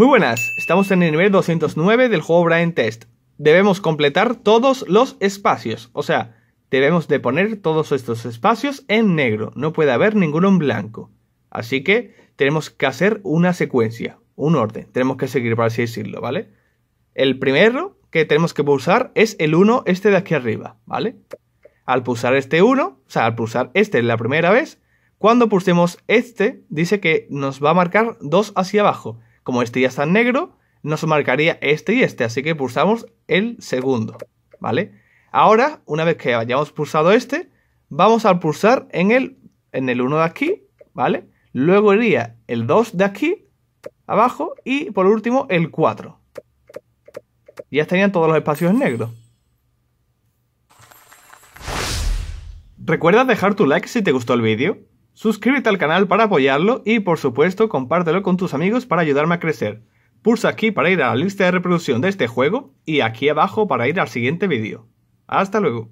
Muy buenas, estamos en el nivel 209 del juego Brain Test. Debemos completar todos los espacios, o sea, debemos de poner todos estos espacios en negro, no puede haber ninguno en blanco. Así que tenemos que hacer una secuencia, un orden, tenemos que seguir, para así decirlo, ¿vale? El primero que tenemos que pulsar es el 1, este de aquí arriba, ¿vale? Al pulsar este 1, o sea, al pulsar este la primera vez, cuando pulsemos este, dice que nos va a marcar 2 hacia abajo como este ya está en negro, nos marcaría este y este, así que pulsamos el segundo, ¿vale? Ahora, una vez que hayamos pulsado este, vamos a pulsar en el, en el 1 de aquí, ¿vale? Luego iría el 2 de aquí, abajo, y por último el 4. Ya estarían todos los espacios en negro. Recuerda dejar tu like si te gustó el vídeo Suscríbete al canal para apoyarlo y por supuesto compártelo con tus amigos para ayudarme a crecer. Pulsa aquí para ir a la lista de reproducción de este juego y aquí abajo para ir al siguiente vídeo. Hasta luego.